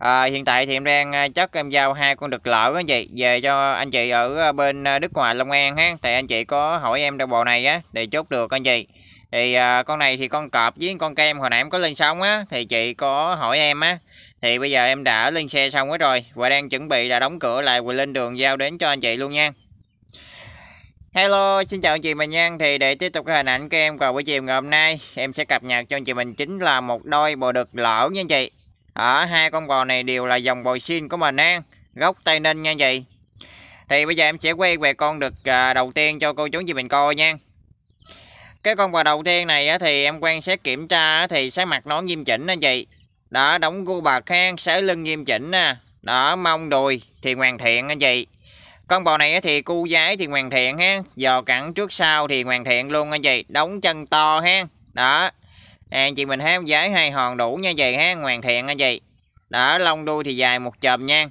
À, hiện tại thì em đang ờ, chất em giao hai con đực lỡ anh chị về cho anh chị ở ờ, bên Đức Hòa Long An ha. Thì anh chị có hỏi em đôi bò này á để chốt được anh chị. Thì à, con này thì con cọp với con kem hồi nãy em có lên sóng á thì chị có hỏi em á. Thì bây giờ em đã lên xe xong hết rồi và đang chuẩn bị là đóng cửa lại và lên đường giao đến cho anh chị luôn nha. Hello, xin chào anh chị mình nha. Thì để tiếp tục cái hình ảnh của em vào buổi chiều ngày hôm nay, em sẽ cập nhật cho anh chị mình chính là một đôi bò đực lỡ nha anh chị ở hai con bò này đều là dòng bò xin của mình an gốc tây ninh nha chị thì bây giờ em sẽ quay về con được à, đầu tiên cho cô chú chị mình coi nha cái con bò đầu tiên này thì em quan sát kiểm tra thì sáng mặt nó nghiêm chỉnh nè chị đó đóng gu bà khang sái lưng nghiêm chỉnh nè đó mông đùi thì hoàn thiện anh chị con bò này thì cu giái thì hoàn thiện ha giờ cẳng trước sau thì hoàn thiện luôn anh chị đóng chân to ha đó à, chị mình hám giấy hai hòn đủ nha chị ha hoàn thiện nha chị đó lông đuôi thì dài một chòm nha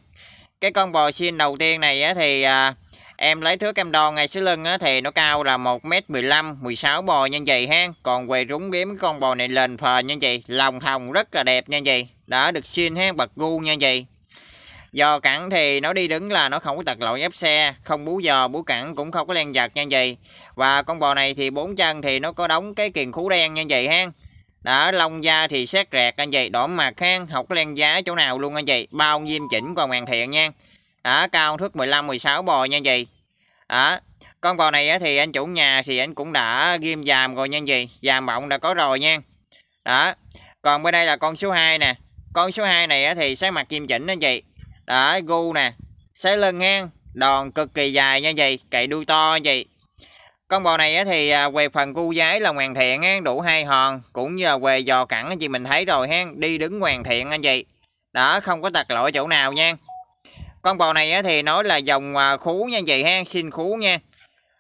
cái con bò xin đầu tiên này á, thì à, em lấy thước em đo ngay số lưng á, thì nó cao là 1m15 16 bò nha chị ha còn quầy rúng biếm con bò này lên phờ nha chị lòng hồng rất là đẹp nha chị đó được xin ha bật gu nha chị Giò cẳng thì nó đi đứng là nó không có tật lội ép xe, không bú giò, bú cẳng cũng không có len giật nha gì. Và con bò này thì bốn chân thì nó có đóng cái kiền khú đen nha gì ha đó lông da thì xét rẹt anh chị đỏ mà khang học len giá chỗ nào luôn anh chị bao nhiêu chỉnh còn hoàn thiện nha đó cao thước 15 16 bò nha anh chị đó con bò này thì anh chủ nhà thì anh cũng đã ghim dàm rồi nha anh chị dàm mộng đã có rồi nha đó còn bên đây là con số 2 nè con số 2 này thì sáng mặt kim chỉnh anh chị đó gu nè sấy lưng ngang đòn cực kỳ dài nha anh chị cậy đuôi to anh chị con bò này thì à, về phần cu giái là hoàn thiện đủ hai hòn cũng như là về giò cẳng anh chị mình thấy rồi ha đi đứng hoàn thiện anh chị đó không có tật lỗi chỗ nào nha con bò này thì nói là dòng à, khú nha anh chị ha xin khú nha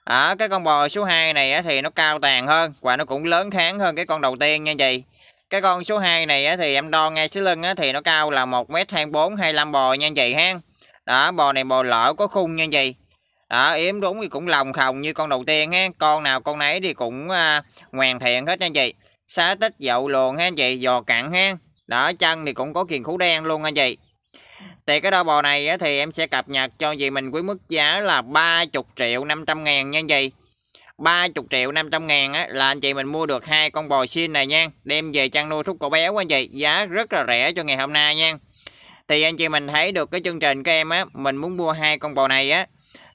ở cái con bò số 2 này thì nó cao tàn hơn và nó cũng lớn kháng hơn cái con đầu tiên nha anh chị cái con số 2 này thì em đo ngay dưới lưng thì nó cao là 1m24 25 bò nha anh chị ha đó bò này bò lỡ có khung nha anh chị đó ờ, yếm đúng thì cũng lòng khồng như con đầu tiên ha con nào con nấy thì cũng à, hoàn thiện hết nha chị xá tích dậu luồn ha chị giò cặn ha đó chân thì cũng có kiền khú đen luôn anh chị thì cái đôi bò này thì em sẽ cập nhật cho chị mình với mức giá là 30 triệu 500 ngàn nha chị 30 triệu 500 ngàn á, là anh chị mình mua được hai con bò xin này nha Đem về chăn nuôi thúc cổ béo anh chị Giá rất là rẻ cho ngày hôm nay nha Thì anh chị mình thấy được cái chương trình của em á Mình muốn mua hai con bò này á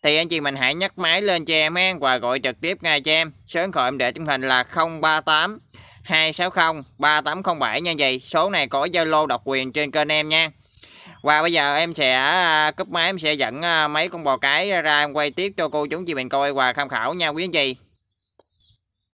thì anh chị mình hãy nhắc máy lên cho em và gọi trực tiếp ngay cho em số điện thoại em để trong thành là 038 260 3807 nha chị số này có Zalo độc quyền trên kênh em nha và bây giờ em sẽ à, cúp máy em sẽ dẫn à, mấy con bò cái ra em quay tiếp cho cô chúng chị mình coi và tham khảo nha quý anh chị